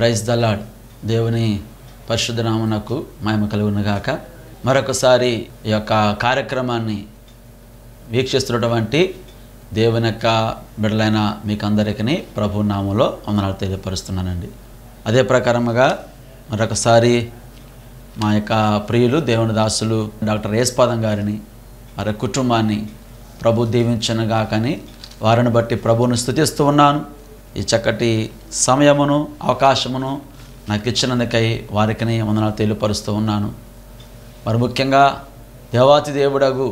praise the Lord దేవుని పరిశుద్ధనామనకు మహిమ కలుగునుగాక మరొకసారి ఈ యొక్క కార్యక్రమాన్ని వీక్షిస్తున్నటువంటి దేవుని యొక్క బిడ్డలైన మీకు అందరికీ ప్రభు నామంలో వందనాలు తెలియపరుస్తున్నానండి అదే ప్రకారముగా మరొకసారి మా యొక్క ప్రియులు దేవుని దాసులు డాక్టర్ రేస్పాదం గారిని వారి కుటుంబాన్ని ప్రభు దీవించనుగాకని వారిని బట్టి ప్రభువును స్థుతిస్తూ ఉన్నాను ఈ చక్కటి సమయమును అవకాశమును నాకు ఇచ్చినందుకై వారికి వందనాలు తెలియపరుస్తూ ఉన్నాను మరి ముఖ్యంగా దేవాతి దేవుడగు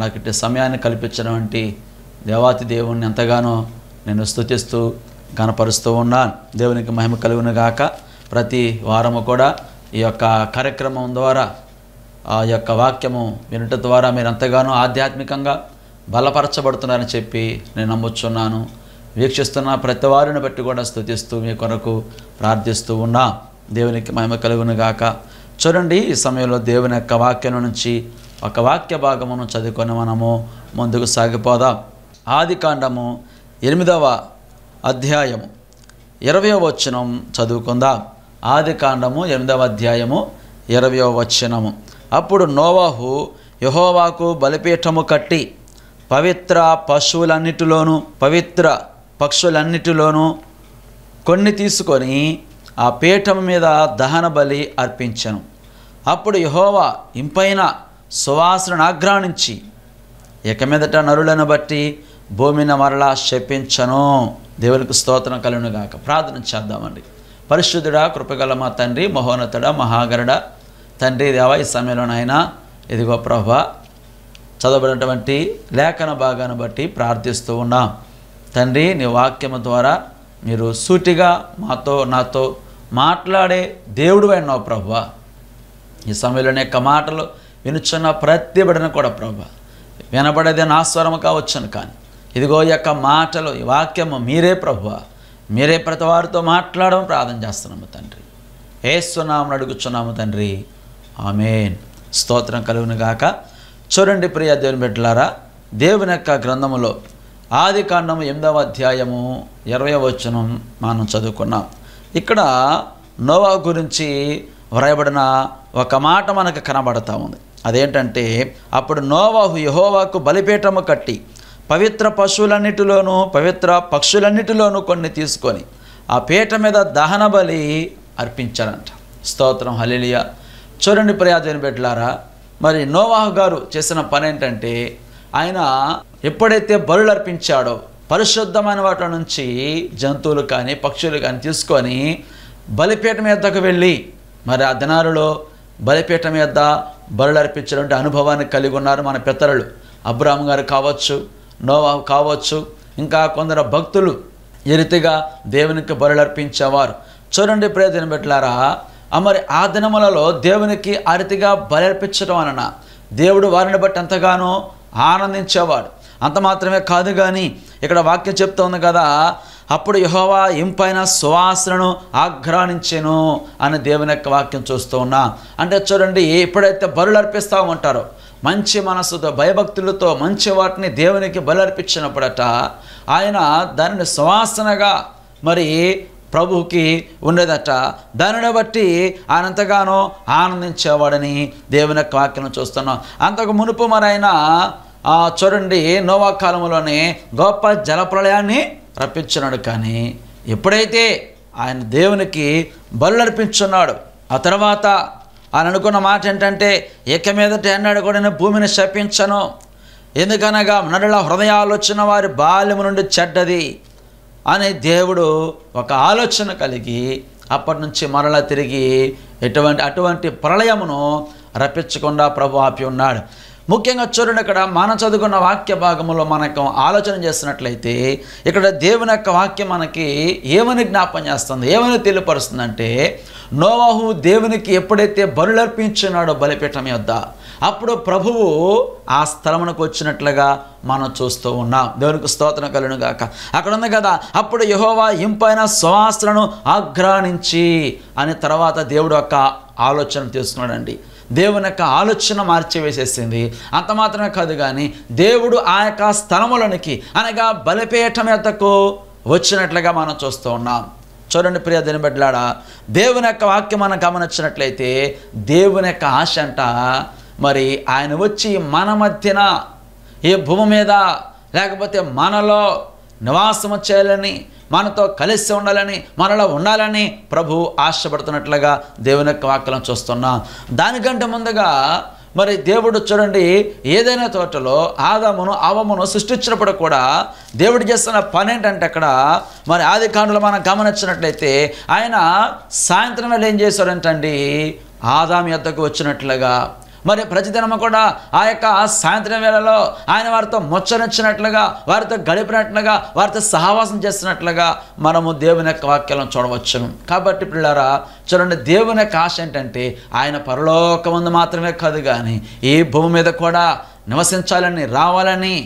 నాకు ఇట్టి సమయాన్ని కల్పించినటువంటి దేవాతి దేవుణ్ణి ఎంతగానో నేను స్థుతిస్తూ గనపరుస్తూ ఉన్నాను దేవునికి మహిమ కలుగును గాక ప్రతి వారము కూడా ఈ యొక్క కార్యక్రమం ద్వారా ఆ యొక్క వాక్యము వినట ద్వారా మీరు ఎంతగానో ఆధ్యాత్మికంగా బలపరచబడుతున్నారని చెప్పి నేను నమ్ముచున్నాను వీక్షిస్తున్న ప్రతి వారిని బట్టి కూడా స్థుతిస్తూ మీ కొరకు ప్రార్థిస్తూ ఉన్నా దేవునికి మహిమ కలుగును గాక చూడండి ఈ సమయంలో దేవుని యొక్క వాక్యం నుంచి ఒక వాక్య భాగమును చదువుకొని మనము ముందుకు సాగిపోదాం ఆది కాండము ఎనిమిదవ అధ్యాయము ఇరవయో వచనం చదువుకుందాం ఆది కాండము ఎనిమిదవ అధ్యాయము ఇరవయో వచనము అప్పుడు నోవాహు యహోవాకు బలిపీఠము కట్టి పవిత్ర పశువులన్నిటిలోనూ పవిత్ర పక్షులన్నిటిలోనూ కొన్ని తీసుకొని ఆ పీఠం మీద దహన బలి అర్పించను అప్పుడు యహోవా ఇంపైన సువాసనను ఆగ్రాణించి ఇక మీదట నరులను బట్టి భూమిని మరలా శపించను దేవునికి స్తోత్రం కలుగునుగాక ప్రార్థన చేద్దామండి పరిశుద్ధుడా కృపగల మా తండ్రి మహోన్నతుడ మహాగరుడ తండ్రి దేవ ఈ సమయంలోనైనా ఇదిగో ప్రభ చదవబడినటువంటి లేఖన భాగాన్ని బట్టి ప్రార్థిస్తూ ఉన్నాం తండ్రి నీ వాక్యము ద్వారా మీరు సూటిగా మాతో నాతో మాట్లాడే దేవుడు అయినావు ప్రభు ఈ సమయంలోనే యొక్క మాటలు వినుచున్న ప్రతి బిడను కూడా ప్రభు వినబడేది నా స్వరము కావచ్చును కానీ ఇదిగో ఈ యొక్క మాటలు ఈ వాక్యము మీరే ప్రభు మీరే ప్రతి వారితో మాట్లాడడం ప్రార్థన చేస్తున్నాము తండ్రి ఏస్తున్నాము అడుగుచున్నాము తండ్రి ఆమెన్ స్తోత్రం కలుగునిగాక చూడండి ప్రియ దేవుని బిడ్డలారా దేవుని యొక్క గ్రంథములో ఆది కాండము ఎనిమిదవ అధ్యాయము ఇరవై వచనం మనం చదువుకున్నాం ఇక్కడ నోవా గురించి వ్రాయబడిన ఒక మాట మనకు కనబడతా ఉంది అదేంటంటే అప్పుడు నోవాహు యహోవాకు బలిపీఠము కట్టి పవిత్ర పశువులన్నిటిలోనూ పవిత్ర పక్షులన్నిటిలోనూ కొన్ని తీసుకొని ఆ పీట మీద దహన బలి అర్పించారంట స్తోత్రం హలిలియ చూడండి ప్రయాజన బిడ్డలారా మరి నోవాహు గారు చేసిన పని ఏంటంటే ఆయన ఎప్పుడైతే బరులు అర్పించాడో పరిశుద్ధమైన వాటి నుంచి జంతువులు కానీ పక్షులు కానీ తీసుకొని బలిపీఠం మీదకు వెళ్ళి మరి ఆ దినాలలో బలిపీఠం మీద బరులు అర్పించినటువంటి అనుభవాన్ని కలిగి ఉన్నారు మన పితరులు అబ్రాహం గారు కావచ్చు నోవా కావచ్చు ఇంకా కొందరు భక్తులు ఈ రీతిగా దేవునికి బరులు అర్పించేవారు చూడండి ప్రయోజనం పెట్టారా మరి ఆ దినములలో దేవునికి అరితిగా బలర్పించడం అనన దేవుడు వారిని బట్టి ఎంతగానో ఆనందించేవాడు అంత మాత్రమే కాదు కానీ ఇక్కడ వాక్యం చెప్తోంది కదా అప్పుడు యహోవా ఇంపైన సువాసనను ఆఘ్రానించెను అని దేవుని యొక్క వాక్యం చూస్తూ ఉన్నా అంటే చూడండి ఎప్పుడైతే బరులు అర్పిస్తూ ఉంటారో మంచి మనసుతో భయభక్తులతో మంచి వాటిని దేవునికి అర్పించినప్పుడట ఆయన దానిని సువాసనగా మరి ప్రభువుకి ఉండేదట దానిని బట్టి ఆయన ఎంతగానో ఆనందించేవాడని దేవుని యొక్క వాక్యం చూస్తున్నాం అంతకు మునుపు మరి ఆయన చూడండి నోవా కాలంలోనే గొప్ప జలప్రలయాన్ని రప్పించున్నాడు కానీ ఎప్పుడైతే ఆయన దేవునికి బలు అర్పించున్నాడు ఆ తర్వాత ఆయన అనుకున్న మాట ఏంటంటే ఇక మీదట అన్నాడు కూడా నేను భూమిని శపించను ఎందుకనగా నడుల హృదయాలోచన వారి బాల్యము నుండి చెడ్డది అని దేవుడు ఒక ఆలోచన కలిగి అప్పటి నుంచి మరలా తిరిగి ఎటువంటి అటువంటి ప్రళయమును రప్పించకుండా ప్రభు ఆపి ఉన్నాడు ముఖ్యంగా చూడండి ఇక్కడ మనం చదువుకున్న వాక్య భాగంలో మనకు ఆలోచన చేస్తున్నట్లయితే ఇక్కడ దేవుని యొక్క వాక్యం మనకి ఏమని జ్ఞాపం చేస్తుంది ఏమని తెలియపరుస్తుందంటే నోవాహు దేవునికి ఎప్పుడైతే బలులర్పించున్నాడో బలిపీఠం యొద్ద అప్పుడు ప్రభువు ఆ స్థలమునకు వచ్చినట్లుగా మనం చూస్తూ ఉన్నాం దేవునికి స్తోత్రం కలను గాక అక్కడ ఉంది కదా అప్పుడు యహోవా ఇంపైన స్వాస్తులను ఆగ్రాణించి అని తర్వాత దేవుడు యొక్క ఆలోచన తీసుకున్నాడండి దేవుని యొక్క ఆలోచన మార్చివేసేసింది అంత మాత్రమే కాదు కానీ దేవుడు ఆ యొక్క స్థలములనికి అనగా బలిపేయటం ఎద్దకు వచ్చినట్లుగా మనం చూస్తూ ఉన్నాం చూడండి ప్రియ దినబెడ్లాడా దేవుని యొక్క వాక్యం మనం గమనించినట్లయితే దేవుని యొక్క ఆశ అంట మరి ఆయన వచ్చి మన మధ్యన ఏ భూమి మీద లేకపోతే మనలో నివాసము చేయాలని మనతో కలిసి ఉండాలని మనలో ఉండాలని ప్రభు ఆశపడుతున్నట్లుగా దేవుని యొక్క వాక్యం చూస్తున్నాం దానికంటే ముందుగా మరి దేవుడు చూడండి ఏదైనా తోటలో ఆదామును అవమును సృష్టించినప్పుడు కూడా దేవుడు చేస్తున్న పని ఏంటంటే అక్కడ మరి ఆది కాండలు మనం గమనించినట్లయితే ఆయన సాయంత్రం వేళ ఏం అండి ఆదాం యొద్దకు వచ్చినట్లుగా మరి ప్రతిదినము కూడా ఆ యొక్క సాయంత్రం వేళలో ఆయన వారితో ముచ్చరించినట్లుగా వారితో గడిపినట్లుగా వారితో సహవాసం చేస్తున్నట్లుగా మనము దేవుని యొక్క వాక్యాలను చూడవచ్చును కాబట్టి పిల్లరా చూడండి దేవుని యొక్క ఆశ ఏంటంటే ఆయన పరలోకముందు మాత్రమే కాదు కానీ ఈ భూమి మీద కూడా నివసించాలని రావాలని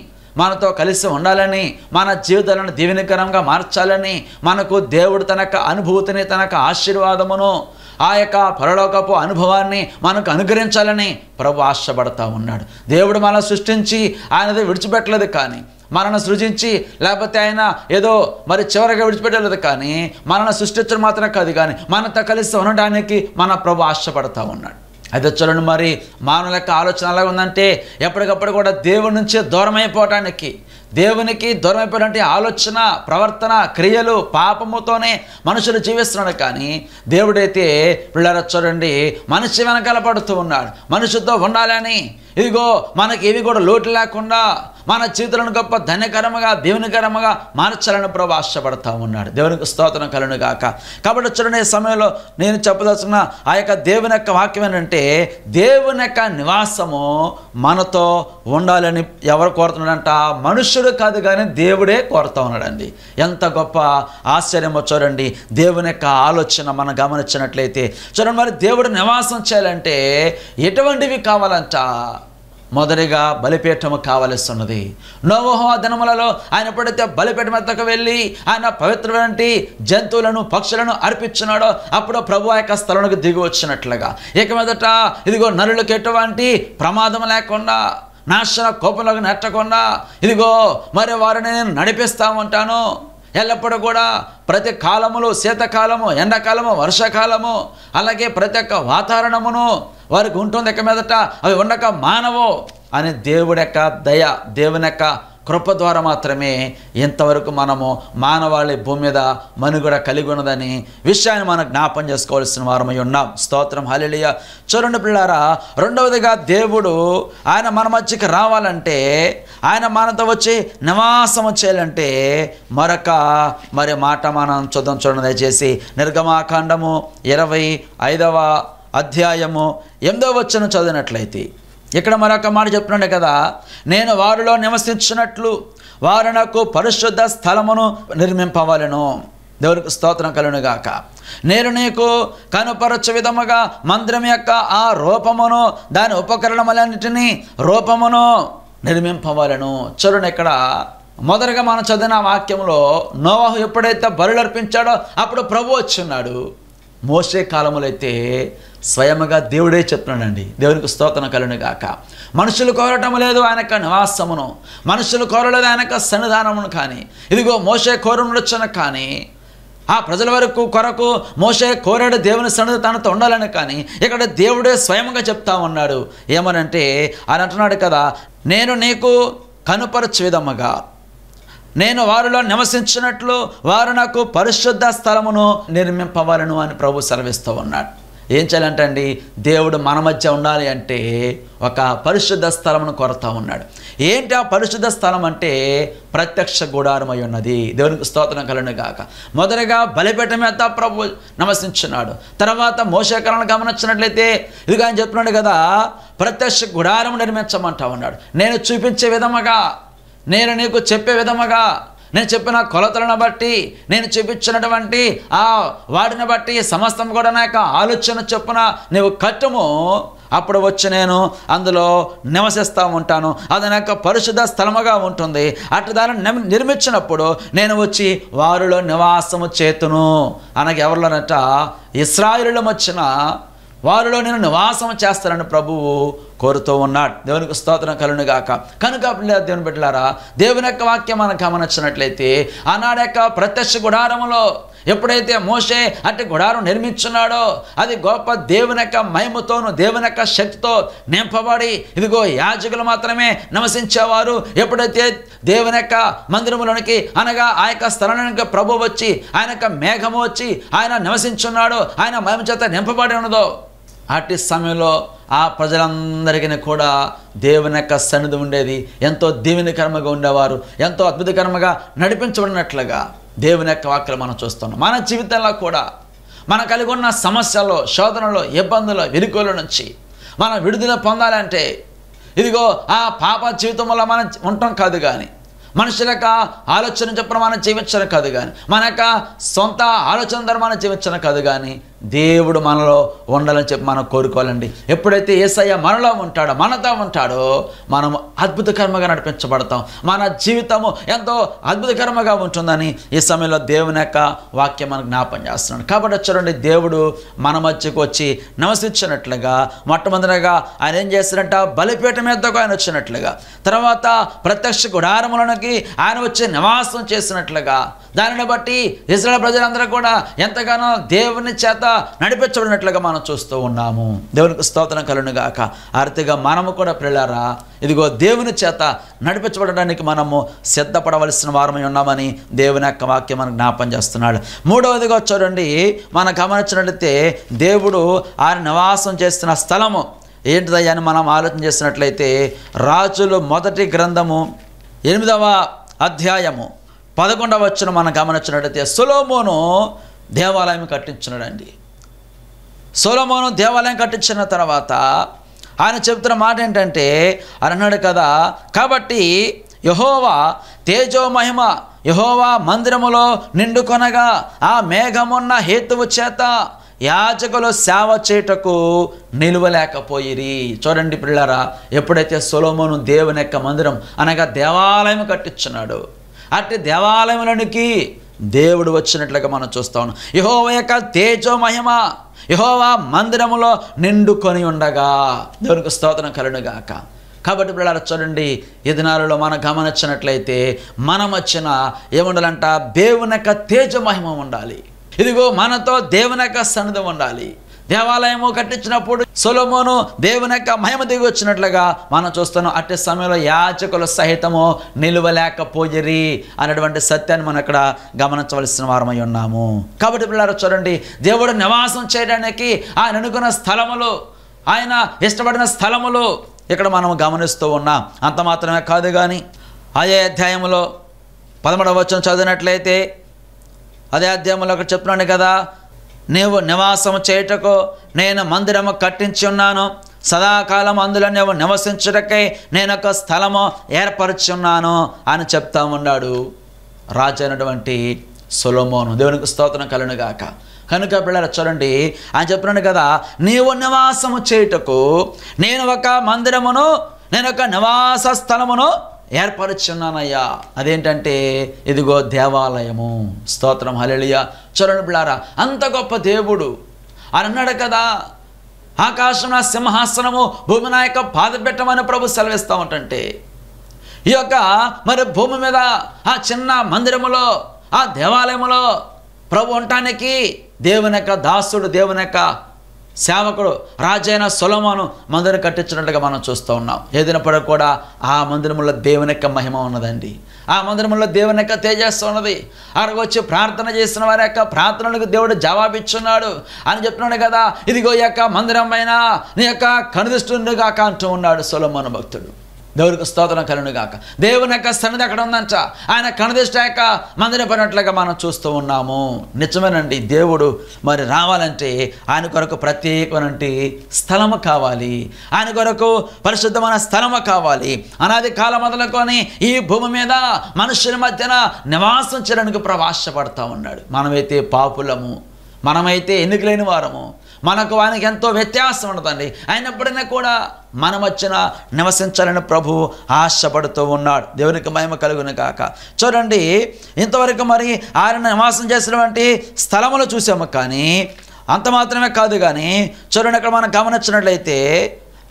మనతో కలిసి ఉండాలని మన జీవితాలను దీవెనకరంగా మార్చాలని మనకు దేవుడు తన యొక్క అనుభూతిని తన యొక్క ఆశీర్వాదమును ఆ యొక్క పరలోకపు అనుభవాన్ని మనకు అనుగ్రహించాలని ప్రభు ఆశపడతా ఉన్నాడు దేవుడు మనం సృష్టించి ఆయనది విడిచిపెట్టలేదు కానీ మనను సృజించి లేకపోతే ఆయన ఏదో మరి చివరిగా విడిచిపెట్టలేదు కానీ మనను సృష్టించడం మాత్రం కాదు కానీ మనతో కలిసి ఉండడానికి మన ప్రభు ఆశపడతా ఉన్నాడు అయితే చూడండి మరి మానవుల యొక్క ఆలోచన ఎలా ఉందంటే ఎప్పటికప్పుడు కూడా దేవుడి నుంచే దూరం అయిపోవటానికి దేవునికి దూరమైపోయినటువంటి ఆలోచన ప్రవర్తన క్రియలు పాపముతోనే మనుషులు జీవిస్తున్నాడు కానీ దేవుడైతే పిల్లర చూడండి మనిషి వెనకాల పడుతూ ఉన్నాడు మనుషులతో ఉండాలని ఇదిగో మనకేవి కూడా లోటు లేకుండా మన చేతులను గొప్ప ధనకరముగా దేవునికరముగా మార్చాలని ప్రభు ఆశపడతా ఉన్నాడు దేవునికి స్తోత్రం కలను గాక కాబట్టి చూడనే సమయంలో నేను చెప్పదలుచున్న ఆ యొక్క దేవుని యొక్క వాక్యం ఏంటంటే దేవుని యొక్క నివాసము మనతో ఉండాలని ఎవరు కోరుతున్నాడంట మనుషుడు కాదు కానీ దేవుడే కోరుతా ఉన్నాడండి ఎంత గొప్ప ఆశ్చర్యమో చూడండి దేవుని యొక్క ఆలోచన మనం గమనించినట్లయితే చూడండి మరి దేవుడు నివాసం చేయాలంటే ఎటువంటివి కావాలంట మొదటిగా బలిపీఠము కావలస్తున్నది నోవహో దినములలో ఆయన ఎప్పుడైతే బలిపీఠం ఎద్దకు వెళ్ళి ఆయన పవిత్రమైన జంతువులను పక్షులను అర్పించినాడో అప్పుడు ప్రభు ఆ యొక్క స్థలంలోకి దిగి వచ్చినట్లుగా ఇక మొదట ఇదిగో నలులకు ఎటువంటి ప్రమాదం లేకుండా నాశన కోపంలోకి నెట్టకుండా ఇదిగో మరి వారిని నేను నడిపిస్తా ఉంటాను ఎల్లప్పుడూ కూడా ప్రతి కాలములో శీతకాలము ఎండాకాలము వర్షాకాలము అలాగే ప్రతి ఒక్క వాతావరణమును వారికి ఉంటుంది ఎక్క మీదట అవి ఉండక మానవు అని దేవుడి యొక్క దయ దేవుని యొక్క కృప ద్వారా మాత్రమే ఇంతవరకు మనము మానవాళి భూమి మీద మనుగడ కలిగి ఉన్నదని విషయాన్ని మనం జ్ఞాపం చేసుకోవాల్సిన వారమై ఉన్నాం స్తోత్రం హలిలియ చూడండి పిల్లారా రెండవదిగా దేవుడు ఆయన మన మధ్యకి రావాలంటే ఆయన మనతో వచ్చి నివాసం చేయాలంటే మరొక మరి మాట మనం చూద్దాం చూడండి దయచేసి నిర్గమాకాండము ఇరవై ఐదవ అధ్యాయము ఎనిమిదవ వచ్చిన చదివినట్లయితే ఇక్కడ మరొక మాట చెప్తున్నాడు కదా నేను వారిలో నివసించినట్లు వారు నాకు పరిశుద్ధ స్థలమును నిర్మింపవలను దేవునికి స్తోత్రం కలునుగాక నేను నీకు కనుపరచు విధముగా మందిరం యొక్క ఆ రూపమును దాని ఉపకరణములన్నిటినీ రూపమును నిర్మింపవలను చరుణ్ ఇక్కడ మొదటగా మనం చదివిన వాక్యంలో నోవాహు ఎప్పుడైతే బరులు అర్పించాడో అప్పుడు ప్రభు వచ్చున్నాడు మోసే కాలములు అయితే స్వయముగా దేవుడే చెప్తున్నాడండి దేవునికి స్తోత్రం కలను గాక మనుషులు కోరటం లేదు ఆయనక నివాసమును మనుషులు కోరలేదు ఆయనక సన్నిధానమును కానీ ఇదిగో మోసే కోరములొచ్చను కానీ ఆ ప్రజల వరకు కొరకు మోసే కోరాడు దేవుని సన్నిధి తనతో ఉండాలని కానీ ఇక్కడ దేవుడే స్వయంగా చెప్తా ఉన్నాడు ఏమనంటే ఆయన అంటున్నాడు కదా నేను నీకు కనుపరచు విధముగా నేను వారిలో నివసించినట్లు వారు నాకు పరిశుద్ధ స్థలమును నిర్మింపవలను అని ప్రభు సెలవిస్తూ ఉన్నాడు ఏం చేయాలంటండి దేవుడు మన మధ్య ఉండాలి అంటే ఒక పరిశుద్ధ స్థలమును కొరత ఉన్నాడు ఏంటి ఆ పరిశుద్ధ స్థలం అంటే ప్రత్యక్ష గుడారమై ఉన్నది దేవునికి స్తోత్రం కలను గాక మొదటగా బలిపేట మీద ప్రభు నమసించున్నాడు తర్వాత మోసకరణ గమనించినట్లయితే ఇదిగా ఆయన చెప్తున్నాడు కదా ప్రత్యక్ష గుడారం నిర్మించమంటా ఉన్నాడు నేను చూపించే విధముగా నేను నీకు చెప్పే విధముగా నేను చెప్పిన కొలతలను బట్టి నేను చూపించినటువంటి ఆ వాటిని బట్టి సమస్తం కూడా నా యొక్క ఆలోచన చొప్పున నీవు కట్టము అప్పుడు వచ్చి నేను అందులో నివసిస్తూ ఉంటాను అది నా యొక్క పరిశుద్ధ స్థలముగా ఉంటుంది అటు దాన్ని నిర్మించినప్పుడు నేను వచ్చి వారిలో నివాసము చేతును అనగా ఎవరిలోనట ఇస్రాయిల్లో వచ్చిన వారిలో నేను నివాసం చేస్తానని ప్రభువు కోరుతూ ఉన్నాడు దేవునికి స్తోత్రం గాక కనుక దేవుని బిడ్డలారా దేవుని యొక్క వాక్యం మనం గమనించినట్లయితే ఆనాడు యొక్క ప్రత్యక్ష గుడారములో ఎప్పుడైతే మోసే అంటే గుడారం నిర్మించున్నాడో అది గొప్ప దేవుని యొక్క మహిమతోను దేవుని యొక్క శక్తితో నింపబడి ఇదిగో యాజకులు మాత్రమే నివసించేవారు ఎప్పుడైతే దేవుని యొక్క మందిరములోనికి అనగా ఆ యొక్క స్థలానికి ప్రభు వచ్చి ఆయన యొక్క మేఘము వచ్చి ఆయన నివసించున్నాడో ఆయన మహిమ చేత నింపబడి ఉన్నదో అట్టి సమయంలో ఆ ప్రజలందరికీ కూడా దేవుని యొక్క సన్నిధి ఉండేది ఎంతో దీవెనకర్మగా ఉండేవారు ఎంతో అద్భుతకర్మగా నడిపించబడినట్లుగా దేవుని యొక్క వాక్యలు మనం చూస్తున్నాం మన జీవితంలో కూడా మన కలిగి ఉన్న సమస్యలో శోధనలో ఇబ్బందులు వెలుగుల నుంచి మనం విడుదల పొందాలంటే ఇదిగో ఆ పాప జీవితం వల్ల మనం ఉంటాం కాదు కానీ మనుషుల యొక్క ఆలోచన చెప్పిన మనం జీవించడం కాదు కానీ మన యొక్క సొంత ఆలోచన ద్వారా మనం జీవించడం కాదు కానీ దేవుడు మనలో ఉండాలని చెప్పి మనం కోరుకోవాలండి ఎప్పుడైతే ఏసయ్య మనలో ఉంటాడో మనతో ఉంటాడో మనము అద్భుతకర్మగా నడిపించబడతాం మన జీవితము ఎంతో అద్భుతకర్మగా ఉంటుందని ఈ సమయంలో దేవుని యొక్క వాక్యం మనకు జ్ఞాపం చేస్తున్నాడు కాబట్టి చూడండి దేవుడు మన మధ్యకు వచ్చి నమసించినట్లుగా మొట్టమొదటిగా ఆయన ఏం చేస్తారంట బలిపీట మీదకు ఆయన వచ్చినట్లుగా తర్వాత ప్రత్యక్ష గుడారములకి ఆయన వచ్చి నివాసం చేసినట్లుగా దానిని బట్టి ఇజ్రాయల్ ప్రజలందరూ కూడా ఎంతగానో దేవుని చేత నడిపించబడినట్లుగా మనం చూస్తూ ఉన్నాము దేవునికి స్తోత్రం కలునుగాక ఆర్తిగా మనము కూడా పిల్లరా ఇదిగో దేవుని చేత నడిపించబడడానికి మనము సిద్ధపడవలసిన వారమై ఉన్నామని దేవుని యొక్క వాక్యం మనకు జ్ఞాపం చేస్తున్నాడు మూడవదిగా చూడండి మనం గమనించినట్లయితే దేవుడు ఆయన నివాసం చేస్తున్న స్థలము ఏంటిదయ్యా అని మనం ఆలోచన చేసినట్లయితే రాజులు మొదటి గ్రంథము ఎనిమిదవ అధ్యాయము పదకొండవ వచ్చిన మనం గమనించినట్లయితే సులోమోను దేవాలయం కట్టించినాడండి సోలమోను దేవాలయం కట్టించిన తర్వాత ఆయన చెబుతున్న మాట ఏంటంటే అని అన్నాడు కదా కాబట్టి యహోవా తేజో మహిమ యహోవా మందిరములో నిండుకొనగా ఆ మేఘమున్న హేతువు చేత యాచకులు సేవ చేయుటకు నిలువలేకపోయిరి చూడండి పిల్లరా ఎప్పుడైతే సొలోమోను దేవుని యొక్క మందిరం అనగా దేవాలయం కట్టించున్నాడు అట్టి దేవాలయంలోనికి దేవుడు వచ్చినట్లుగా మనం ఉన్నాం యహోవ యొక్క తేజో మహిమ యహోవా మందిరములో నిండుకొని ఉండగా దేవునికి స్తోత్రం కలునుగాక కాబట్టి ఇప్పుడు చూడండి ఈ దినాలలో మనం గమనించినట్లయితే మనం వచ్చిన ఏముండాలంట దేవుని యొక్క తేజమహిమ ఉండాలి ఇదిగో మనతో దేవుని యొక్క సన్నిధి ఉండాలి దేవాలయము కట్టించినప్పుడు సొలమోను దేవుని యొక్క మహిమ దిగి వచ్చినట్లుగా మనం చూస్తున్నాం అట్టి సమయంలో యాచకులు సహితము నిలువలేకపోయరి అనేటువంటి సత్యాన్ని మనం ఇక్కడ గమనించవలసిన వారమై ఉన్నాము కాబట్టి పిల్లలు చూడండి దేవుడు నివాసం చేయడానికి ఆయన అనుకున్న స్థలములు ఆయన ఇష్టపడిన స్థలములు ఇక్కడ మనం గమనిస్తూ ఉన్నాం అంత మాత్రమే కాదు కానీ అదే అధ్యాయంలో పదమూడవ వచ్చిన చదివినట్లయితే అదే అధ్యాయంలో అక్కడ చెప్తున్నాను కదా నీవు నివాసము చేయుటకు నేను మందిరము కట్టించి ఉన్నాను సదాకాలం అందులో నీవు నివసించుటకై నేను ఒక స్థలము ఏర్పరుచున్నాను అని చెప్తా ఉన్నాడు రాజైనటువంటి అయినటువంటి దేవునికి స్తోత్రం కలునుగాక కనుక పిల్లలు చూడండి ఆయన చెప్పినాడు కదా నీవు నివాసము చేయుటకు నేను ఒక మందిరమును నేను ఒక నివాస స్థలమును ఏర్పరుచున్నానయ్యా అదేంటంటే ఇదిగో దేవాలయము స్తోత్రం హలెలియ చరణు బిళ్ళారా అంత గొప్ప దేవుడు అని అన్నాడు కదా ఆకాశం నా సింహాసనము భూమి నా యొక్క పాదపెట్టమని ప్రభు సెలవిస్తూ ఉంటంటే ఈ యొక్క మరి భూమి మీద ఆ చిన్న మందిరములో ఆ దేవాలయములో ప్రభు ఉండటానికి దేవుని యొక్క దాసుడు దేవుని యొక్క సేవకుడు రాజైన సొలమాను మందిరం కట్టించినట్టుగా మనం చూస్తూ ఉన్నాం ఏదైనప్పుడు కూడా ఆ మందిరములో దేవుని యొక్క మహిమ ఉన్నదండి ఆ మందిరములో దేవుని యొక్క తేజస్సు ఉన్నది అక్కడికి వచ్చి ప్రార్థన చేసిన వారి యొక్క ప్రార్థనలకు దేవుడు జవాబిచ్చున్నాడు అని చెప్తున్నాడు కదా ఇదిగో యొక్క అయినా నీ యొక్క కనుదిష్టుండగా కాంటూ ఉన్నాడు సొలమాను భక్తుడు దేవుడికి స్తోత్రం కలునుగాక దేవుని యొక్క సన్నిధి అక్కడ ఉందంట ఆయన యొక్క కనదిష్టాక పడినట్లుగా మనం చూస్తూ ఉన్నాము నిజమేనండి దేవుడు మరి రావాలంటే ఆయన కొరకు ప్రత్యేకమైన స్థలము కావాలి ఆయన కొరకు పరిశుద్ధమైన స్థలము కావాలి అనాది కాలం మొదలుకొని ఈ భూమి మీద మనుషుల మధ్యన నివాసం చేయడానికి ప్రవాసపడతా ఉన్నాడు మనమైతే పాపులము మనమైతే ఎన్నికలేని వారము మనకు ఆయనకి ఎంతో వ్యత్యాసం ఉండదండి అయినప్పుడైనా కూడా మనం వచ్చిన నివసించాలని ప్రభు ఆశపడుతూ ఉన్నాడు దేవునికి మహిమ కలుగును కాక చూడండి ఇంతవరకు మరి ఆయన నివాసం చేసినటువంటి స్థలములు చూసాము కానీ అంత మాత్రమే కాదు కానీ చూడండి అక్కడ మనం గమనించినట్లయితే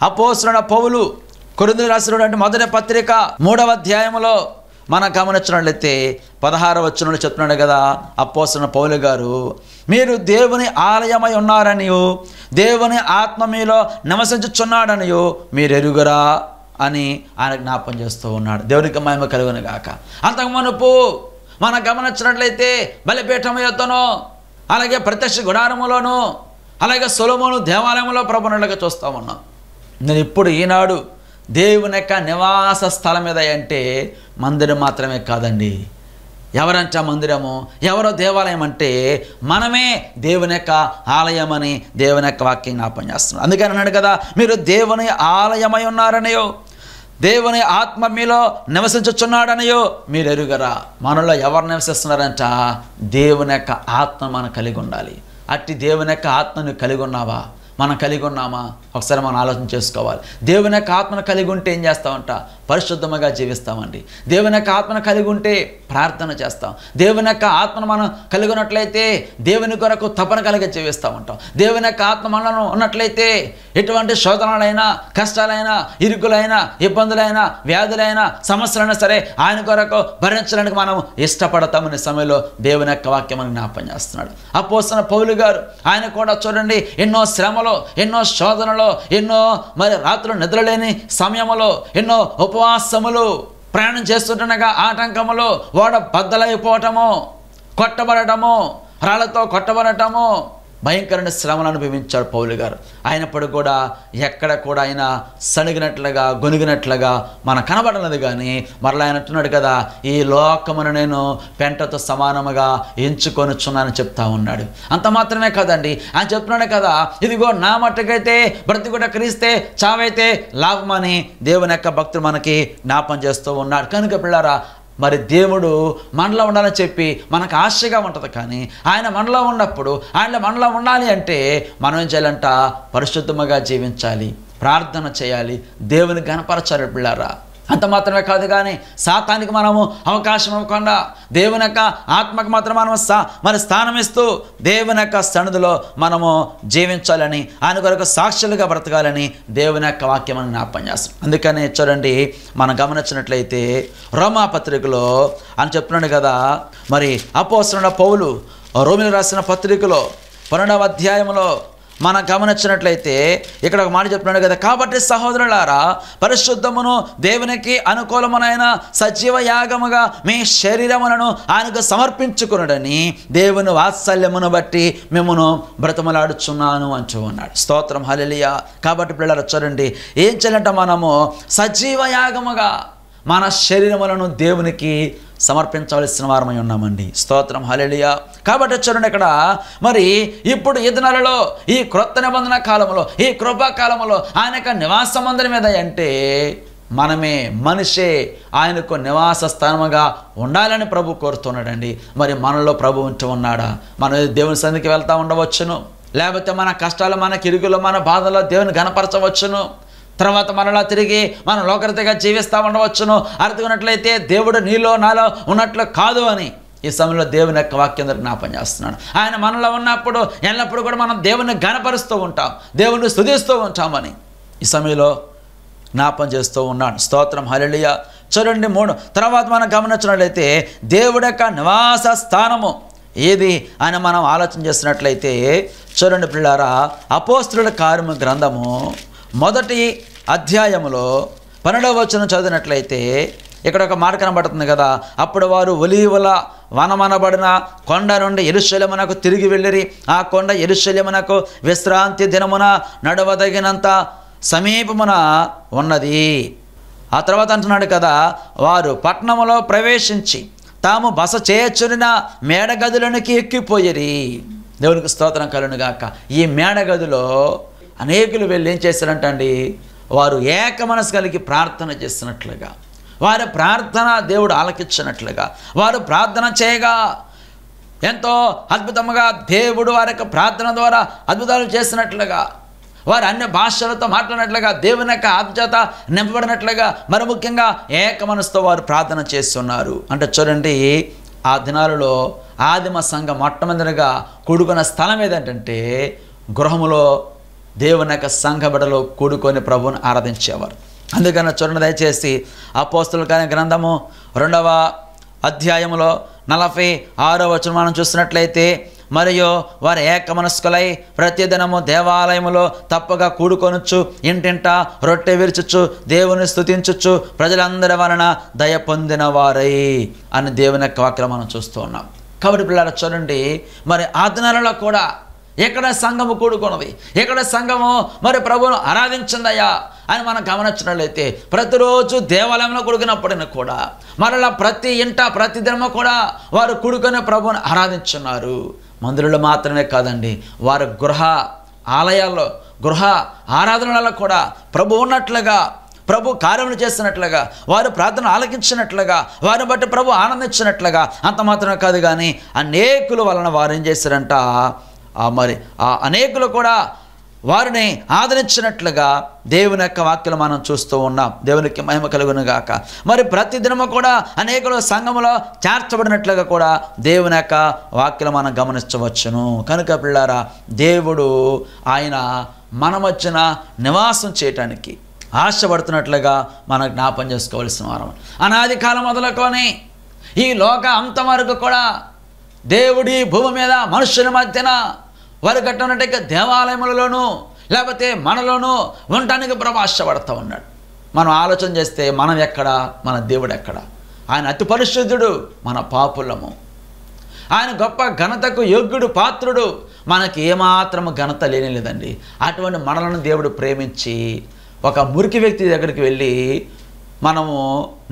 అపోసరణ పౌలు కొరిందు రాసినటువంటి మొదటి పత్రిక మూడవ అధ్యాయంలో మనం గమనించినట్లయితే పదహార వచనంలో చెప్తున్నాడు కదా అప్పోసిన పౌలు గారు మీరు దేవుని ఆలయమై ఉన్నారనియో దేవుని ఆత్మ మీలో నివసించుచున్నాడనియు మీరు ఎరుగురా అని ఆయన జ్ఞాపం చేస్తూ ఉన్నాడు దేవునికి మహిమ కలుగును గాక అంతకు మనపు మనం గమనించినట్లయితే బలిపీఠం యొద్దను అలాగే ప్రత్యక్ష గుడారములోను అలాగే సొలమును దేవాలయంలో ప్రభునులుగా చూస్తూ ఉన్నాం నేను ఇప్పుడు ఈనాడు దేవుని యొక్క నివాస స్థలం మీద అంటే మందిరం మాత్రమే కాదండి ఎవరంట మందిరము ఎవరో దేవాలయం అంటే మనమే దేవుని యొక్క ఆలయమని దేవుని యొక్క వాక్యం జ్ఞాపం చేస్తున్నాడు అందుకని అన్నాడు కదా మీరు దేవుని ఆలయమై ఉన్నారనియో దేవుని ఆత్మ మీలో నివసించుచున్నాడనియో మీరు ఎరుగరా మనలో ఎవరు నివసిస్తున్నారంట దేవుని యొక్క ఆత్మ మనం కలిగి ఉండాలి అట్టి దేవుని యొక్క ఆత్మను కలిగి ఉన్నావా మనం కలిగి ఉన్నామా ఒకసారి మనం ఆలోచన చేసుకోవాలి దేవుని యొక్క ఆత్మను కలిగి ఉంటే ఏం చేస్తామంట పరిశుద్ధముగా జీవిస్తామండి దేవుని యొక్క ఆత్మను కలిగి ఉంటే ప్రార్థన చేస్తాం దేవుని యొక్క ఆత్మను మనం కలిగి ఉన్నట్లయితే దేవుని కొరకు తపన కలిగి జీవిస్తూ ఉంటాం దేవుని యొక్క ఆత్మ మనం ఉన్నట్లయితే ఎటువంటి శోధనలైనా కష్టాలైనా ఇరుకులైనా ఇబ్బందులైనా వ్యాధులైనా సమస్యలైనా సరే ఆయన కొరకు భరించడానికి మనం ఇష్టపడతామని సమయంలో దేవుని యొక్క వాక్యం మనం జ్ఞాపం చేస్తున్నాడు అపోసిన పౌలు గారు ఆయన కూడా చూడండి ఎన్నో శ్రమలో ఎన్నో శోధనలో ఎన్నో మరి రాత్రులు నిద్రలేని సమయంలో ఎన్నో ఉప ఉపవాసములు ప్రయాణం చేస్తుండగా ఆటంకములు ఓడ బద్దలైపోవటము కొట్టబడటము రాళ్లతో కొట్టబడటము భయంకరమైన శ్రమను అనుభవించాడు పౌలు గారు అయినప్పుడు కూడా ఎక్కడ కూడా ఆయన సణిగినట్లుగా గొనిగినట్లుగా మన కనబడలేదు కానీ మరలా ఆయన అంటున్నాడు కదా ఈ లోకమును నేను పెంటతో సమానముగా ఎంచుకొనుచున్నానని చెప్తా ఉన్నాడు అంత మాత్రమే కదండి ఆయన చెప్తున్నాడు కదా ఇదిగో నా మట్టుకైతే బ్రతికుట క్రీస్తే చావైతే లాభమని దేవుని యొక్క భక్తులు మనకి జ్ఞాపం చేస్తూ ఉన్నాడు కనుక పిల్లారా మరి దేవుడు మనలో ఉండాలని చెప్పి మనకు ఆశగా ఉంటుంది కానీ ఆయన మనలో ఉన్నప్పుడు ఆయన మనలో ఉండాలి అంటే మనం ఏం చేయాలంట పరిశుద్ధముగా జీవించాలి ప్రార్థన చేయాలి దేవుని గణపరచాలి పిల్లారా అంత మాత్రమే కాదు కానీ సాతానికి మనము అవకాశం ఇవ్వకుండా దేవుని యొక్క ఆత్మకు మాత్రం మనం సా మన స్థానం ఇస్తూ దేవుని యొక్క సన్నిధిలో మనము జీవించాలని ఆయన కొరకు సాక్షులుగా బ్రతకాలని దేవుని యొక్క వాక్యం అని జ్ఞాపం చేస్తాం అందుకనే చూడండి మనం గమనించినట్లయితే రోమా పత్రికలో అని చెప్తున్నాడు కదా మరి అపోసరుడ పౌలు రోమిలు రాసిన పత్రికలో పన్నెండవ అధ్యాయంలో మనం గమనించినట్లయితే ఇక్కడ ఒక మాట చెప్తున్నాడు కదా కాబట్టి సహోదరులారా పరిశుద్ధమును దేవునికి అనుకూలమునైన సజీవ యాగముగా మీ శరీరములను ఆయనకు సమర్పించుకున్నాడని దేవుని వాత్సల్యమును బట్టి మిమ్మను బ్రతమలాడుచున్నాను అంటూ ఉన్నాడు స్తోత్రం హలలియా కాబట్టి పిల్లలు చూడండి ఏం చేయాలంటే మనము సజీవ యాగముగా మన శరీరములను దేవునికి సమర్పించవలసిన వారమై ఉన్నామండి స్తోత్రం హలెలియా కాబట్టి చూడండి ఇక్కడ మరి ఇప్పుడు ఈ దినాలలో ఈ క్రొత్త నిబంధన కాలంలో ఈ కృపాకాలంలో ఆయన యొక్క నివాస మందిరం మీద అంటే మనమే మనిషే ఆయనకు నివాస స్థానముగా ఉండాలని ప్రభు కోరుతున్నాడండి మరి మనలో ప్రభు ఉంటూ ఉన్నాడా మనం దేవుని సందికి వెళ్తూ ఉండవచ్చును లేకపోతే మన కష్టాలు మన కిరుగులు మన బాధలో దేవుని గనపరచవచ్చును తర్వాత మనలా తిరిగి మనం లోకరితగా జీవిస్తూ ఉండవచ్చును అర్థమైనట్లయితే దేవుడు నీలో నాలో ఉన్నట్లు కాదు అని ఈ సమయంలో దేవుని యొక్క వాక్యం జ్ఞాపం చేస్తున్నాడు ఆయన మనలో ఉన్నప్పుడు ఎల్లప్పుడు కూడా మనం దేవుని గనపరుస్తూ ఉంటాం దేవుని స్థుతిస్తూ ఉంటామని ఈ సమయంలో జ్ఞాపం చేస్తూ ఉన్నాడు స్తోత్రం హలియ చూడండి మూడు తర్వాత మనం గమనించినట్లయితే దేవుడి యొక్క నివాస స్థానము ఏది అని మనం ఆలోచన చేసినట్లయితే చూడండి పిల్లారా అపోస్తుల కార్యము గ్రంథము మొదటి అధ్యాయములో పన్నెండవ వచనం చదివినట్లయితే ఇక్కడ ఒక మాట కనబడుతుంది కదా అప్పుడు వారు ఒలీవల వనమనబడిన కొండ నుండి ఎరుశల్యమునకు తిరిగి వెళ్ళిరి ఆ కొండ ఎరుశల్యమునకు విశ్రాంతి దినమున నడవదగినంత సమీపమున ఉన్నది ఆ తర్వాత అంటున్నాడు కదా వారు పట్నములో ప్రవేశించి తాము బస చేయచ్చున మేడగదులనికి ఎక్కిపోయిరి దేవునికి స్తోత్రం కలునుగాక ఈ మేడగదిలో అనేకులు వెళ్ళి ఏం చేశారంటండి వారు ఏక మనసు కలిగి ప్రార్థన చేసినట్లుగా వారి ప్రార్థన దేవుడు ఆలకించినట్లుగా వారు ప్రార్థన చేయగా ఎంతో అద్భుతముగా దేవుడు వారి యొక్క ప్రార్థన ద్వారా అద్భుతాలు చేసినట్లుగా వారు అన్ని భాషలతో మాట్లాడినట్లుగా దేవుని యొక్క ఆత్మచేత నింపబడినట్లుగా మరి ముఖ్యంగా ఏక మనసుతో వారు ప్రార్థన చేస్తున్నారు అంటే చూడండి ఆ దినాలలో ఆదిమ సంఘం మొట్టమొదటిగా కూడుకున్న స్థలం ఏదంటే గృహములో దేవుని యొక్క సంఘబడలో కూడుకొని ప్రభువును ఆరాధించేవారు అందుకని చూడండి దయచేసి అపోస్తుల కాని గ్రంథము రెండవ అధ్యాయంలో నలభై ఆరో వచనం మనం చూసినట్లయితే మరియు వారు ఏకమనస్కులై ప్రతిదినము దేవాలయములో తప్పగా కూడుకొనొచ్చు ఇంటింట రొట్టె విరుచుచు దేవుని స్థుతించచ్చు ప్రజలందరి వలన దయ పొందిన వారై అని దేవుని యొక్క వాక్యం మనం చూస్తూ ఉన్నాం కాబట్టి పిల్లలు చూడండి మరి ఆజ్ఞలలో కూడా ఇక్కడ సంఘము కూడుకున్నది ఇక్కడ సంఘము మరి ప్రభువును ఆరాధించిందయ్యా అని మనం గమనించినట్లయితే ప్రతిరోజు దేవాలయంలో కూడుకున్నప్పుడైనా కూడా మరలా ప్రతి ఇంట ప్రతి దినము కూడా వారు కూడుకొని ప్రభువును ఆరాధించున్నారు మందిరులు మాత్రమే కాదండి వారు గృహ ఆలయాల్లో గృహ ఆరాధనలలో కూడా ప్రభు ఉన్నట్లుగా ప్రభు కార్యములు చేస్తున్నట్లుగా వారు ప్రార్థన ఆలకించినట్లుగా వారిని బట్టి ప్రభు ఆనందించినట్లుగా అంత మాత్రమే కాదు కానీ అనేకుల వలన వారు ఏం చేశారంట ఆ మరి ఆ అనేకులు కూడా వారిని ఆదరించినట్లుగా దేవుని యొక్క వాక్యలు మనం చూస్తూ ఉన్నాం దేవునికి మహిమ కలుగును గాక మరి ప్రతిదినము కూడా అనేకలు సంఘములో చేర్చబడినట్లుగా కూడా దేవుని యొక్క వాక్యలు మనం గమనించవచ్చును కనుక పిల్లారా దేవుడు ఆయన మనం వచ్చిన నివాసం చేయటానికి ఆశపడుతున్నట్లుగా మనకు జ్ఞాపం చేసుకోవాల్సిన వారం అనాది కాలం మొదలుకొని ఈ లోక అంత వరకు కూడా దేవుడి భూమి మీద మనుషుల మధ్యన వారు కట్టినట్టు దేవాలయములలోనూ లేకపోతే మనలోనూ ఉండటానికి ప్రభాషపడుతూ ఉన్నాడు మనం ఆలోచన చేస్తే మనం ఎక్కడ మన దేవుడు ఎక్కడ ఆయన అతి పరిశుద్ధుడు మన పాపులము ఆయన గొప్ప ఘనతకు యోగ్యుడు పాత్రుడు మనకి ఏమాత్రం ఘనత లేదండి అటువంటి మనలను దేవుడు ప్రేమించి ఒక మురికి వ్యక్తి దగ్గరికి వెళ్ళి మనము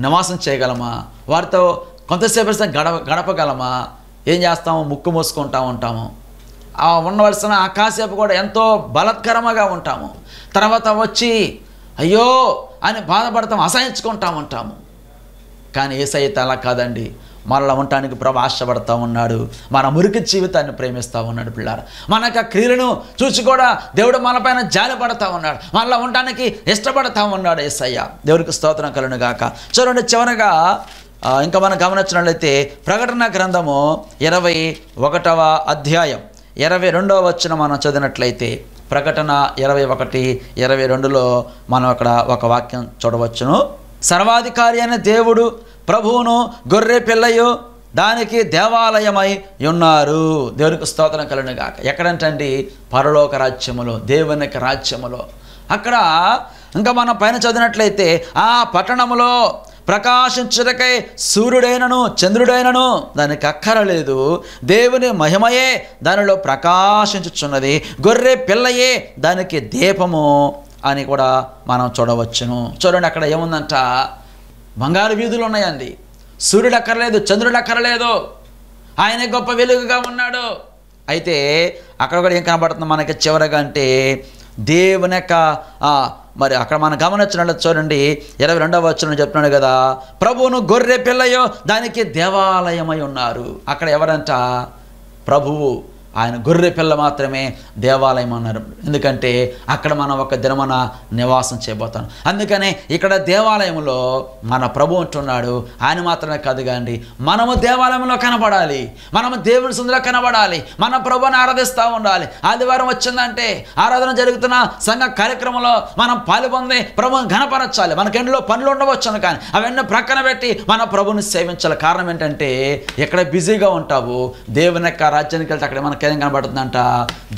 నివాసం చేయగలమా వారితో కొంతసేపు గడప గడపగలమా ఏం చేస్తాము ముక్కు మూసుకుంటా ఉంటాము ఆ ఉండవలసిన కాసేపు కూడా ఎంతో బలత్కరముగా ఉంటాము తర్వాత వచ్చి అయ్యో అని బాధపడతాం అసహించుకుంటా ఉంటాము కానీ ఏసైతే అలా కాదండి మరలా ఉండటానికి ప్రభు ఆశపడతా ఉన్నాడు మన మురికి జీవితాన్ని ప్రేమిస్తూ ఉన్నాడు పిల్లలు మన యొక్క క్రియలను చూసి కూడా దేవుడు మనపైన జాలి పడతా ఉన్నాడు మరలా ఉండటానికి ఇష్టపడతా ఉన్నాడు ఏసయ్య దేవుడికి స్తోత్రం కలను గాక చూడండి చివరగా ఇంకా మనం గమనించినట్లయితే ప్రకటన గ్రంథము ఇరవై ఒకటవ అధ్యాయం ఇరవై రెండవ వచ్చిన మనం చదివినట్లయితే ప్రకటన ఇరవై ఒకటి ఇరవై రెండులో మనం అక్కడ ఒక వాక్యం చూడవచ్చును సర్వాధికారి అయిన దేవుడు ప్రభువును గొర్రె పిల్లయు దానికి దేవాలయమై ఉన్నారు దేవునికి స్తోత్రం కలిగిన గాక ఎక్కడంటండి పరలోక రాజ్యములో దేవునికి రాజ్యములో అక్కడ ఇంకా మనం పైన చదివినట్లయితే ఆ పట్టణములో ప్రకాశించుటకై సూర్యుడైనను చంద్రుడైనను దానికి అక్కరలేదు దేవుని మహిమయే దానిలో ప్రకాశించుచున్నది గొర్రె పిల్లయే దానికి దీపము అని కూడా మనం చూడవచ్చును చూడండి అక్కడ ఏముందంట బంగారు వీధులు ఉన్నాయండి సూర్యుడు అక్కర్లేదు చంద్రుడు అక్కర్లేదు ఆయన గొప్ప వెలుగుగా ఉన్నాడు అయితే అక్కడ కూడా ఏం కనబడుతుంది మనకి చివరగా అంటే దేవుని యొక్క మరి అక్కడ మనం గమనించినట్లు చూడండి ఇరవై రెండవ వచ్చిన చెప్తున్నాడు కదా ప్రభువును గొర్రె పిల్లయో దానికి దేవాలయమై ఉన్నారు అక్కడ ఎవరంట ప్రభువు ఆయన గొర్రె పిల్ల మాత్రమే దేవాలయం అన్నారు ఎందుకంటే అక్కడ మనం ఒక దినమన నివాసం చేయబోతాం అందుకనే ఇక్కడ దేవాలయంలో మన ప్రభు అంటున్నాడు ఆయన మాత్రమే కాదు కాండి మనము దేవాలయంలో కనబడాలి మనము దేవుని సుందరలో కనబడాలి మన ప్రభుని ఆరాధిస్తూ ఉండాలి ఆదివారం వచ్చిందంటే ఆరాధన జరుగుతున్న సంఘ కార్యక్రమంలో మనం పాల్పొంది ప్రభుని ఘనపరచాలి మనకి ఎన్నో పనులు ఉండవచ్చును కానీ అవన్నీ ప్రక్కన పెట్టి మన ప్రభుని సేవించాలి కారణం ఏంటంటే ఎక్కడ బిజీగా ఉంటావు దేవుని యొక్క రాజ్యానికి వెళ్తే అక్కడ మన మనకేం కనబడుతుందంట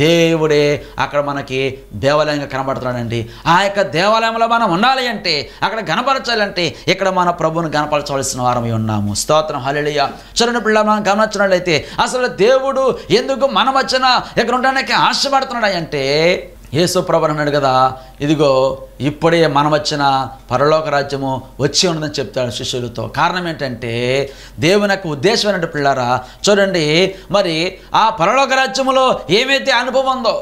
దేవుడే అక్కడ మనకి దేవాలయంగా కనబడుతున్నాడండి ఆ యొక్క దేవాలయంలో మనం ఉండాలి అంటే అక్కడ గనపరచాలంటే ఇక్కడ మన ప్రభువును గనపరచవలసిన వారమై ఉన్నాము స్తోత్రం హలియ చరణ పిల్ల మనం గమనించినట్లయితే అసలు దేవుడు ఎందుకు మనం వచ్చిన ఇక్కడ ఉండడానికి ఆశపడుతున్నాడు అంటే యేసుప్రభు అన్నాడు కదా ఇదిగో ఇప్పుడే మనం వచ్చిన పరలోక రాజ్యము వచ్చి ఉండదని చెప్తాడు శిష్యులతో కారణం ఏంటంటే దేవుని యొక్క ఉద్దేశం ఏంటంటే పిల్లారా చూడండి మరి ఆ పరలోక రాజ్యములో ఏమైతే అనుభవం ఉందో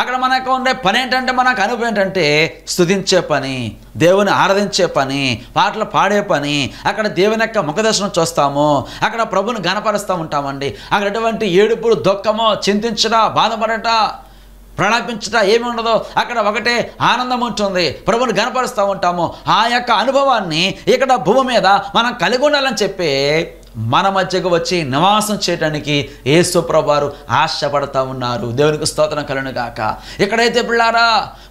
అక్కడ మనకు ఉండే పని ఏంటంటే మనకు అనుభవం ఏంటంటే స్థుతించే పని దేవుని ఆరాధించే పని పాటలు పాడే పని అక్కడ దేవుని యొక్క ముఖదర్శనం చూస్తాము అక్కడ ప్రభుని గణపరుస్తూ ఉంటామండి అక్కడ ఎటువంటి ఏడుపులు దుఃఖమో చింతించడా బాధపడట ప్రణాపించట ఏమి ఉండదో అక్కడ ఒకటే ఆనందం ఉంటుంది ప్రభుని గనపరుస్తూ ఉంటాము ఆ యొక్క అనుభవాన్ని ఇక్కడ భూమి మీద మనం కలిగి ఉండాలని చెప్పి మన మధ్యకు వచ్చి నివాసం చేయడానికి యేసుప్రభారు ఆశపడతా ఉన్నారు దేవునికి స్తోత్రం కలను గాక ఇక్కడైతే పిల్లారా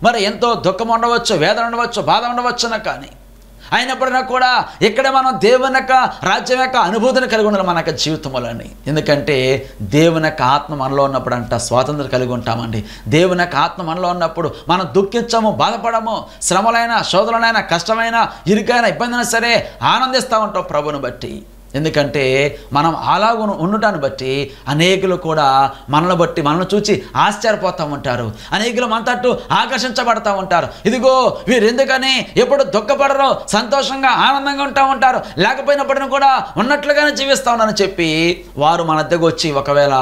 మరి ఎంతో దుఃఖం ఉండవచ్చు వేదన ఉండవచ్చు బాధ ఉండవచ్చున కానీ అయినప్పటినా కూడా ఇక్కడ మనం దేవుని యొక్క రాజ్యం యొక్క అనుభూతిని కలిగి ఉండాలి మన యొక్క జీవితంలోని ఎందుకంటే దేవుని యొక్క ఆత్మ మనలో ఉన్నప్పుడు అంట స్వాతంత్రం కలిగి ఉంటామండి దేవుని యొక్క ఆత్మ మనలో ఉన్నప్పుడు మనం దుఃఖించము బాధపడము శ్రమలైన శోధనలైన కష్టమైన ఇరుకైన ఇబ్బంది అయినా సరే ఆనందిస్తూ ఉంటాం ప్రభుని బట్టి ఎందుకంటే మనం అలాగ ఉండటాన్ని బట్టి అనేకులు కూడా మనల్ని బట్టి మనల్ని చూచి ఆశ్చర్యపోతూ ఉంటారు అనేకులు మన తట్టు ఆకర్షించబడతా ఉంటారు ఇదిగో వీరు ఎందుకని ఎప్పుడు దుఃఖపడరు సంతోషంగా ఆనందంగా ఉంటా ఉంటారు లేకపోయినప్పటిని కూడా ఉన్నట్లుగానే జీవిస్తా ఉన్నారని చెప్పి వారు మన దగ్గర వచ్చి ఒకవేళ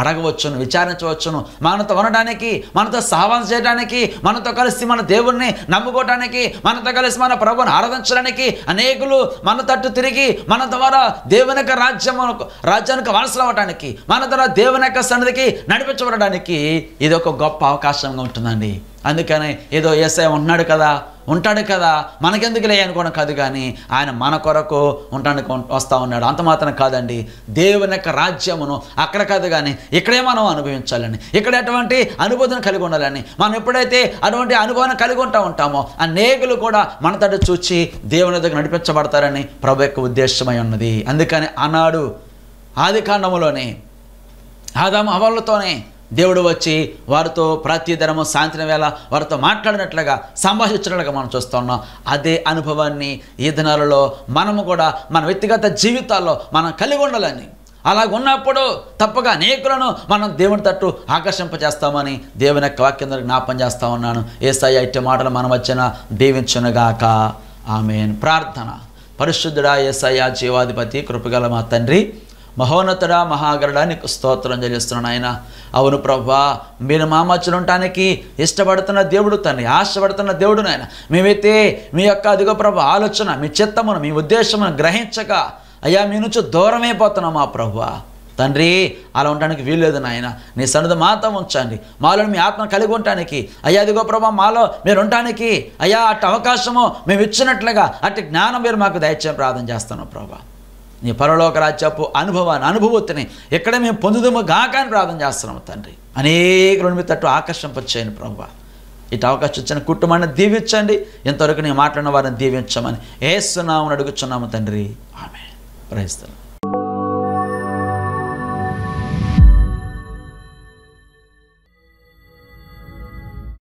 అడగవచ్చును విచారించవచ్చును మనతో ఉండడానికి మనతో సహవాసం చేయడానికి మనతో కలిసి మన దేవుణ్ణి నమ్ముకోవటానికి మనతో కలిసి మన ప్రభుని ఆరాధించడానికి అనేకులు మన తట్టు తిరిగి మన ద్వారా దేవుని యొక్క రాజ్యం రాజ్యానికి వారసులు అవ్వడానికి మన ద్వారా దేవుని యొక్క సన్నిధికి నడిపించబడడానికి ఇది ఒక గొప్ప అవకాశంగా ఉంటుందండి అందుకని ఏదో ఎస్ఐ ఉంటున్నాడు కదా ఉంటాడు కదా మనకెందుకులే అనుకోవడం కాదు కానీ ఆయన మన కొరకు ఉండడానికి వస్తూ ఉన్నాడు అంత మాత్రం కాదండి దేవుని యొక్క రాజ్యమును అక్కడ కాదు కానీ ఇక్కడే మనం అనుభవించాలని ఇక్కడ ఎటువంటి అనుభూతిని కలిగి ఉండాలని మనం ఎప్పుడైతే అటువంటి అనుభవాన్ని కలిగి ఉంటా ఉంటామో అనేకులు కూడా మన తట చూచి దేవుని దగ్గర నడిపించబడతారని ప్రభు యొక్క ఉద్దేశమై ఉన్నది అందుకని ఆనాడు ఆది కాండములోనే ఆదాము అవలతోనే దేవుడు వచ్చి వారితో ప్రతి దినము సాయంత్రం వేళ వారితో మాట్లాడినట్లుగా సంభాషించినట్లుగా మనం చూస్తున్నాం అదే అనుభవాన్ని ఈ దినాలలో మనము కూడా మన వ్యక్తిగత జీవితాల్లో మనం కలిగి ఉండాలని అలా ఉన్నప్పుడు తప్పక అనేకులను మనం దేవుని తట్టు ఆకర్షింపజేస్తామని దేవుని యొక్క వాక్యం జ్ఞాపం చేస్తా ఉన్నాను ఏసాయి అయితే మాటలు మనం వచ్చిన దీవించునుగాక ఆమెన్ ప్రార్థన పరిశుద్ధుడా ఏసయ్యా జీవాధిపతి కృపగల మా తండ్రి మహోన్నతుడా మహాగరుడా నీకు స్తోత్రం చెల్లిస్తున్నాను ఆయన అవును ప్రభా మీరు మామచ్చులు ఉండటానికి ఇష్టపడుతున్న దేవుడు తండ్రి ఆశపడుతున్న దేవుడు నాయన మేమైతే మీ యొక్క అదిగో ప్రభు ఆలోచన మీ చిత్తమును మీ ఉద్దేశమును గ్రహించక అయ్యా మీ నుంచి దూరమైపోతున్నాం మా ప్రభువా తండ్రి అలా ఉండడానికి వీల్లేదు నాయన నీ సన్నిధి మాత్రం ఉంచండి మాలో మీ ఆత్మ కలిగి ఉండటానికి అయ్యా అదిగో ప్రభా మాలో మీరు ఉండటానికి అయ్యా అటు అవకాశము మేము ఇచ్చినట్లుగా అటు జ్ఞానం మీరు మాకు దయచే ప్రార్థన చేస్తున్నాం ప్రభా నీ పరలోక రాజ్యపు అనుభవాన్ని అనుభవత్తిని ఎక్కడ మేము పొందుదము గాక అని ప్రార్థన చేస్తున్నాము తండ్రి అనేక రెండు మీద తట్టు ఆకర్షింపచ్చేయండి ప్రభు ఇటు అవకాశం ఇచ్చిన కుటుంబాన్ని దీవించండి ఇంతవరకు నేను మాట్లాడిన వారిని దీవించమని ఏస్తున్నామని అడుగుచున్నాము తండ్రి ఆమె ప్రయత్నం